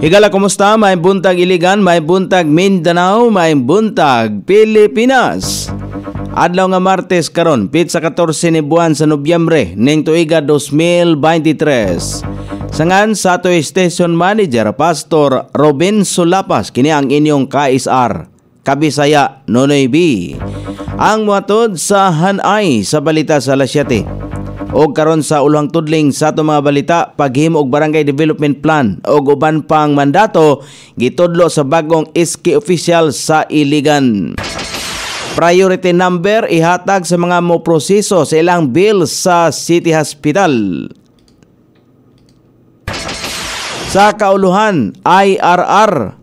Higala kumusta? May buntag Iligan, may buntag Mindanao, may buntag Pilipinas. Adlaw nga Martes karon, pizza 14 ni buwan sa Nobyembre ning tuiga 2023. Sangan sa ato station manager Pastor Robin Sulapas kini ang inyong KSR Kabisaya Nonoy B. Ang matod sa Hanay sa balita sa alas 7 o karon sa ulohang tudling sa ato mga balita paghimo og barangay development plan o uban pang mandato gitudlo sa bagong SK official sa Iligan. Priority number ihatag sa mga mo proseso sa ilang bill sa City Hospital. Sa kauluhan, IRR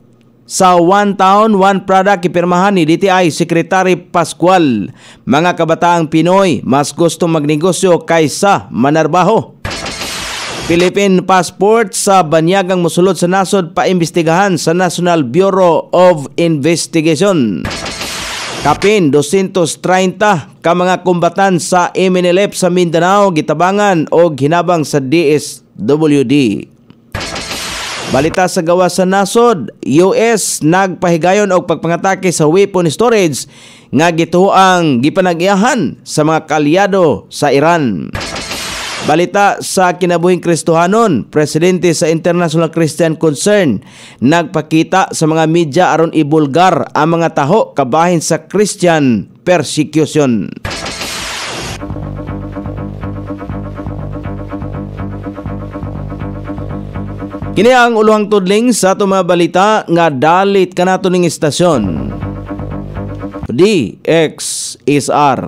sa One Town, One Product ipirmahan ni DTI Secretary Pascual. Mga kabataang Pinoy, mas gusto magnegosyo kaysa manarbaho. Philippine passport sa banyagang musulod sa nasod paimbestigahan sa National Bureau of Investigation. Kapin 230 ka mga kumbatan sa MNLF sa Mindanao gitabangan o hinabang sa DSWD. Balita sa gawa sa nasod, US nagpahigayon og pagpangatake sa weapon storage nga gituo ang gipanagiyahan sa mga kalyado sa Iran. Balita sa kinabuhing Kristohanon, presidente sa International Christian Concern nagpakita sa mga media aron ibulgar ang mga taho kabahin sa Christian persecution. Kini ang uluhang tudling sa tumabalita nga dalit kanato ning istasyon. DXSR.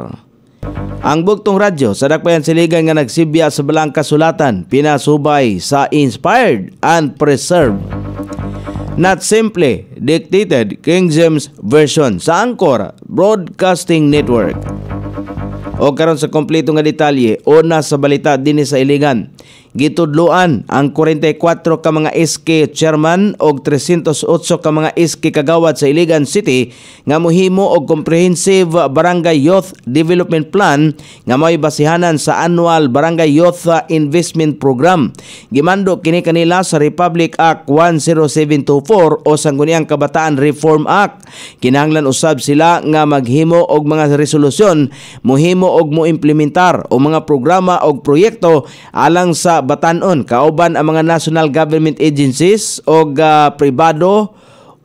Ang bugtong radyo sa dakpayan siligan nga nagsibya sa balang kasulatan pinasubay sa inspired and preserved. Not simply dictated King James Version sa Angkor Broadcasting Network. O karon sa kompleto nga detalye o nasa balita dinhi sa Iligan gitudloan ang 44 ka mga SK chairman og 308 ka mga SK kagawad sa Iligan City nga mohimo og comprehensive barangay youth development plan nga may basihanan sa annual barangay youth investment program gimando kini kanila sa Republic Act 10724 o sangguniang kabataan reform act kinahanglan usab sila nga maghimo og mga resolusyon mohimo og muimplementar o mga programa og proyekto alang sa sa Batanon kauban ang mga national government agencies o uh, pribado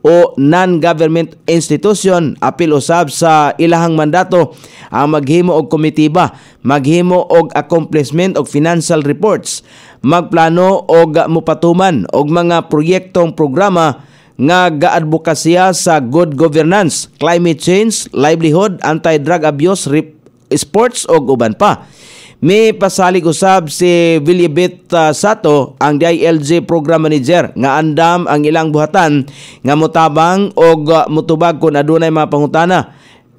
o non-government institution apil usab sa ilahang mandato ang maghimo og komitiba maghimo og accomplishment og financial reports magplano og mupatuman og mga proyektong programa nga gaadbokasya sa good governance, climate change, livelihood, anti-drug abuse, sports og uban pa may pasalig usab si Vilibit uh, ah, Sato ang DILG program manager nga andam ang ilang buhatan nga mutabang og uh, mutubag kun adunay mga pangutana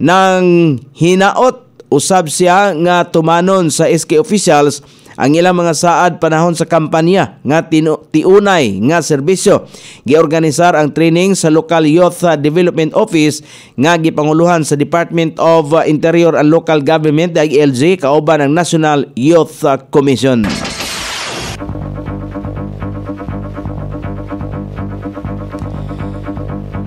nang hinaot usab siya nga tumanon sa SK officials ang ilang mga saad panahon sa kampanya nga tiunay nga serbisyo. Giorganisar ang training sa local youth development office nga gipanguluhan sa Department of Interior and Local Government DILG kauban ang National Youth Commission.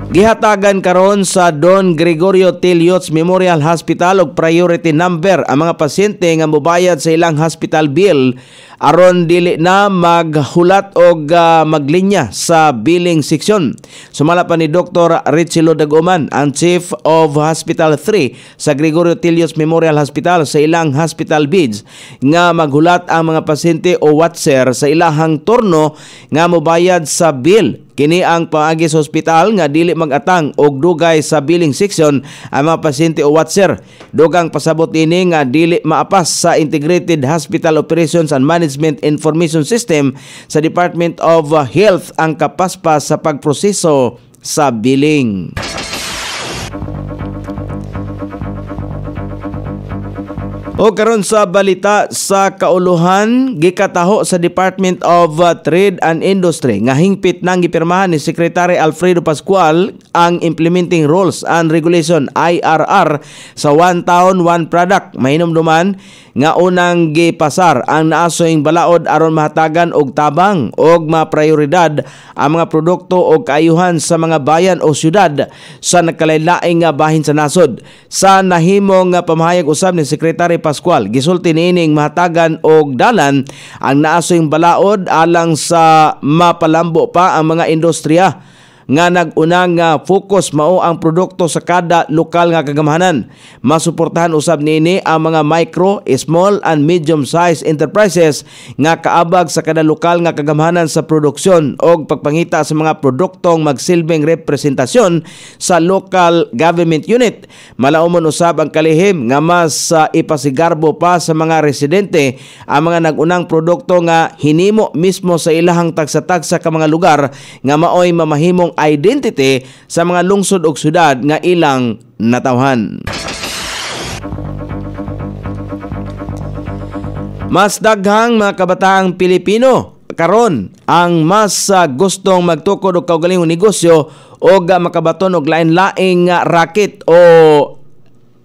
Gihatagan karon sa Don Gregorio Tilliots Memorial Hospital og priority number ang mga pasyente nga mobayad sa ilang hospital bill aron dili na maghulat og uh, maglinya sa billing section. Sumala pa ni Dr. Richie Lodagoman, ang Chief of Hospital 3 sa Gregorio Tilliots Memorial Hospital sa ilang hospital bids nga maghulat ang mga pasyente o watcher sa ilahang turno nga mobayad sa bill Kini ang paagi sa ospital nga dili magatang og dugay sa billing section ang mga pasyente o watcher. Dugang pasabot ini nga dili maapas sa Integrated Hospital Operations and Management Information System sa Department of Health ang kapaspas sa pagproseso sa billing. O karon sa balita sa kauluhan gikataho sa Department of uh, Trade and Industry nga hingpit nang gipirmahan ni Secretary Alfredo Pascual ang Implementing Rules and Regulation IRR sa One Town One Product. Mainom duman nga unang gipasar ang naasoing balaod aron mahatagan og tabang og maprioridad ang mga produkto og kaayuhan sa mga bayan o syudad sa nagkalain-laing nga bahin sa nasod. Sa nahimong pamahayag usab ni Secretary Pascual, gisulti niining mahatagan og dalan ang naasoing balaod alang sa mapalambo pa ang mga industriya nga nagunang nga focus mao ang produkto sa kada lokal nga kagamhanan. Masuportahan usab nini ang mga micro, small and medium size enterprises nga kaabag sa kada lokal nga kagamhanan sa produksyon o pagpangita sa mga produktong magsilbing representasyon sa local government unit. Malaumon usab ang kalihim nga mas uh, ipasigarbo pa sa mga residente ang mga nagunang produkto nga hinimo mismo sa ilahang tagsa-tagsa ka mga lugar nga maoy mamahimong identity sa mga lungsod o syudad nga ilang natawhan. Mas daghang mga kabataang Pilipino karon ang mas ah, gustong magtukod og kaugalingon negosyo o uh, makabaton og lain-laing uh, ah, racket o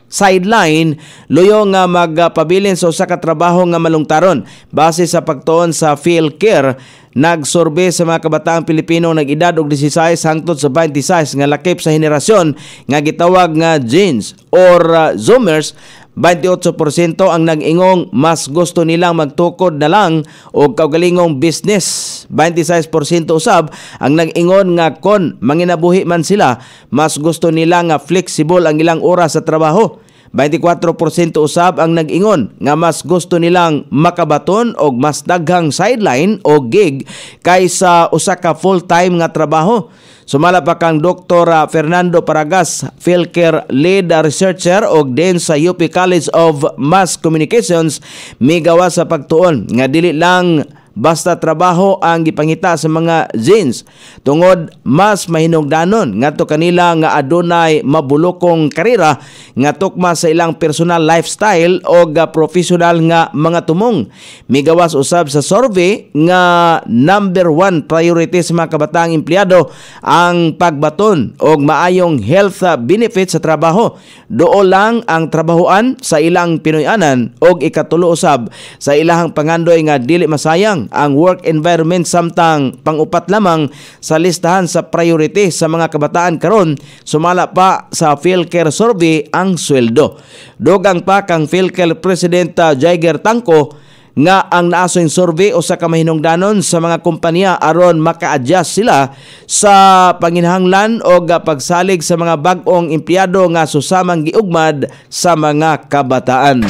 sideline luyo nga magpabilin sa usa ka trabaho nga malungtaron base sa pagtuon sa Philcare nagsurvey sa mga kabataang Pilipino nag edad og 16 hangtod sa 26 nga lakip sa henerasyon nga gitawag nga genes or uh, zoomers 28% ang nag-ingong mas gusto nilang magtukod na lang o kaugalingong business. 26% usab ang nag-ingon nga kon manginabuhi man sila, mas gusto nila nga flexible ang ilang oras sa trabaho. 24% usab ang nag-ingon nga mas gusto nilang makabaton og mas daghang sideline o gig kaysa usa ka full-time nga trabaho. Sumala pa kang Dr. Ah, Fernando Paragas, Philcare Lead ah, Researcher og din sa UP College of Mass Communications, migawa sa pagtuon nga dili lang basta trabaho ang gipangita sa mga jeans Tungod mas mahinungdanon ngadto kanila nga adunay mabulokong karera nga tukma sa ilang personal lifestyle o professional nga mga tumong. Migawas usab sa survey nga number one priority sa mga kabataang empleyado ang pagbaton og maayong health benefits sa trabaho. Doo lang ang trabahoan sa ilang Pinoyanan og ikatulo usab sa ilang pangandoy nga dili masayang ang work environment samtang pangupat lamang sa listahan sa priority sa mga kabataan karon sumala pa sa Philcare survey ang sweldo. Dugang pa kang Philcare President ah, Jaiger Tangko nga ang naasong survey o sa kamahinungdanon sa mga kumpanya aron maka-adjust sila sa panginhanglan o pagsalig sa mga bagong empleyado nga susamang giugmad sa mga kabataan.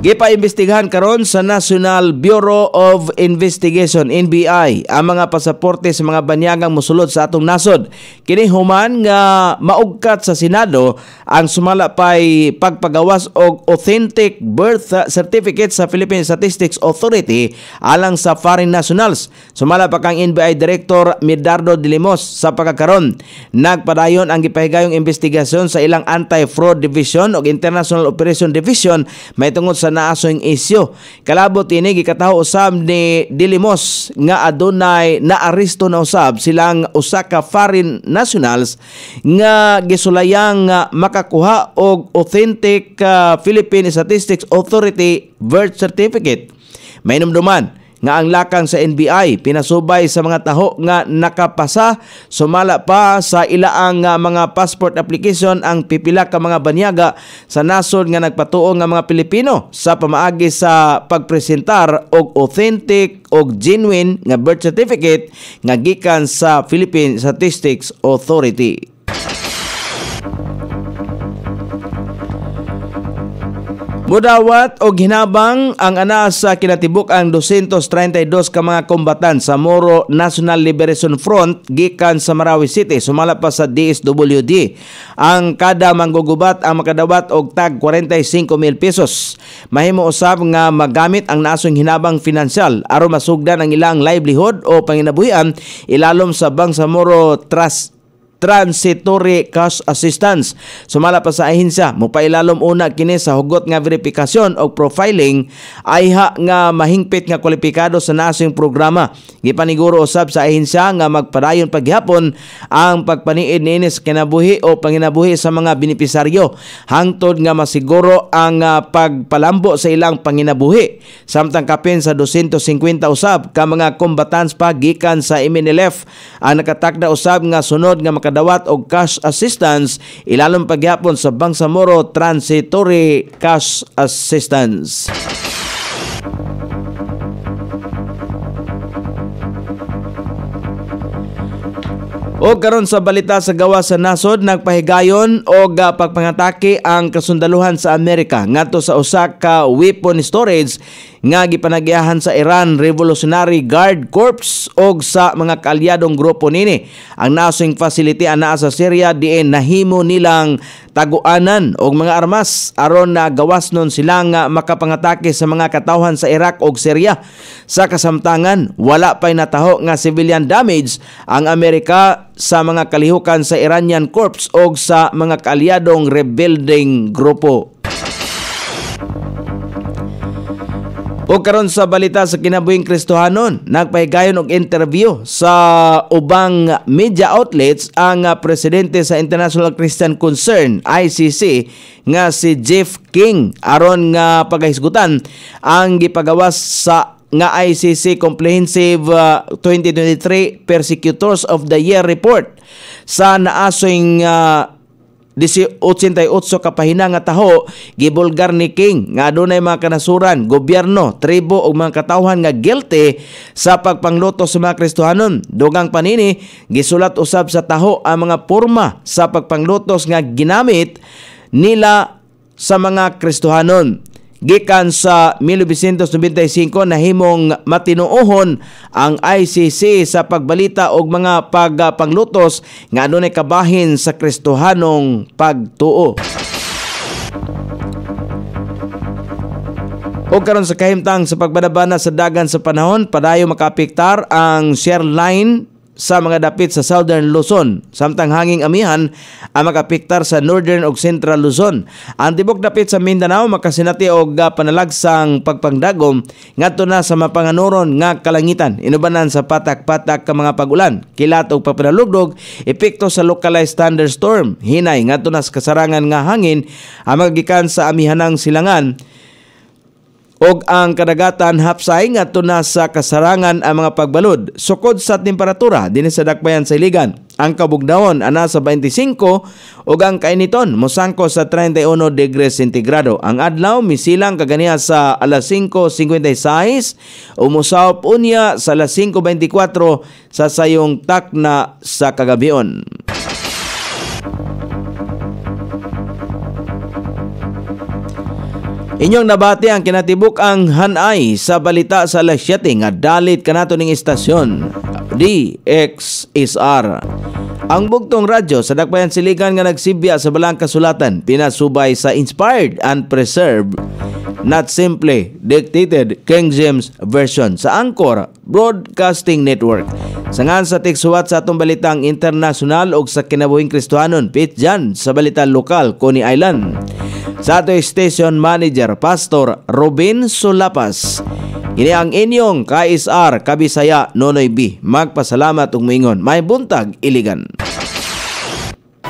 Gipaimbestigahan karon sa National Bureau of Investigation NBI ang mga pasaporte sa mga banyagang mosulod sa atong nasod. Kini human nga maugkat sa Senado ang sumala pay pagpagawas og authentic birth certificate sa Philippine Statistics Authority alang sa foreign nationals. Sumala pa kang NBI Director Medardo Dilimos sa pagkakaron. Nagpadayon ang gipahigayong investigasyon sa ilang Anti-Fraud Division o International Operation Division may tungod sa sa naasong isyo. Kalabot ini gikataho usab ni Dilimos nga adunay naaresto na usab silang usa ka foreign nationals nga gisulayang ah, makakuha og authentic uh, Philippine Statistics Authority birth certificate. May numduman nga ang lakang sa NBI pinasubay sa mga taho nga nakapasa sumala pa sa ilaang nga mga passport application ang pipila ka mga banyaga sa nasod nga nagpatuo nga mga Pilipino sa pamaagi sa pagpresentar og authentic og genuine nga birth certificate nga gikan sa Philippine Statistics Authority. Mudawat og hinabang ang ana sa kinatibuk ang 232 ka mga kombatan sa Moro National Liberation Front gikan sa Marawi City sumala pa sa DSWD. Ang kada manggugubat ang makadawat og tag 45 mil pesos. Mahimo usab nga magamit ang nasong hinabang financial aron masugdan ang ilang livelihood o panginabuhian ilalom sa Bangsamoro Trust Transitory Cash Assistance. Sumala pa sa ahinsya, mupailalom una kini sa hugot nga verifikasyon o profiling ayha nga mahingpit nga kwalipikado sa nasing programa. Gipaniguro usab sa ahinsya nga magpadayon paghihapon ang pagpaniid ni inis kinabuhi o panginabuhi sa mga benepisaryo hangtod nga masiguro ang uh, pagpalambo sa ilang panginabuhi. Samtang kapin sa 250 usab ka mga kombatans pa gikan sa MNLF ang nakatakda usab nga sunod nga nakadawat og cash assistance ilalom pagyapon sa Bangsamoro Transitory Cash Assistance. O karon sa balita sa gawa sa nasod nagpahigayon og pagpangatake ang kasundaluhan sa Amerika ngadto sa usa ka weapon storage nga gipanagiahan sa Iran Revolutionary Guard Corps og sa mga kaalyadong grupo nini. Ang nasing facility anaa sa Syria diin nahimo nilang taguanan og mga armas aron na gawasnon sila nga makapangatake sa mga katawhan sa Iraq og Syria. Sa kasamtangan, wala pay nataho nga civilian damage ang Amerika sa mga kalihukan sa Iranian Corps o sa mga kaalyadong rebuilding grupo. O karon sa balita sa kinabuhing Kristohanon, nagpahigayon og interview sa ubang media outlets ang presidente sa International Christian Concern ICC nga si Jeff King aron nga pagahisgutan ang gipagawas sa nga ICC Comprehensive uh, 2023 Persecutors of the Year Report sa naasoing uh, 88 ka nga taho gibulgar ni King nga adunay mga kanasuran, gobyerno, tribo ug mga katawhan nga guilty sa pagpangluto sa mga Kristohanon. Dugang panini gisulat usab sa taho ang mga porma sa pagpanglutos nga ginamit nila sa mga Kristohanon gikan sa 1995 nahimong matinuohon ang ICC sa pagbalita og mga pagpanglutos nga adunay ano kabahin sa Kristohanong pagtuo. O karon sa kahimtang sa pagbadabana sa dagan sa panahon, padayo makapiktar ang share line sa mga dapit sa Southern Luzon. Samtang hanging amihan ang makapiktar sa Northern ug Central Luzon. Ang tibok dapit sa Mindanao makasinati og panalagsang pagpangdagom ngadto na sa mapanganuron nga kalangitan. Inubanan sa patak-patak ka mga pagulan, kilat og papanalugdog, epekto sa localized thunderstorm. Hinay ngadto na sa kasarangan nga hangin ang magagikan sa amihanang silangan og ang kadagatan hapsay nga na sa kasarangan ang mga pagbalod sukod sa temperatura dinhi sa dakbayan sa iligan. Ang kabugnaon ana sa 25 ug ang kainiton musangko sa 31 degrees centigrado. Ang adlaw misilang kaganiha sa alas 5:56 umusawp unya sa alas 5:24 sa sayong takna sa kagabion. Inyong nabati ang kinatibok ang hanay sa balita sa alas 7 nga dalit kanato ning istasyon DXSR. Ang bugtong radyo sa Dakbayan Siligan nga nagsibya sa Balang Kasulatan pinasubay sa Inspired and Preserved Not Simply Dictated King James Version sa Angkor Broadcasting Network. Sangan sa teksuwat sa atong balitang internasyonal o sa kinabuhing Kristohanon, Pete Jan, sa balita lokal, Coney Island sa ato Station Manager Pastor Robin Sulapas. Ini ang inyong KSR Kabisaya Nonoy B. Magpasalamat ug moingon. May buntag iligan.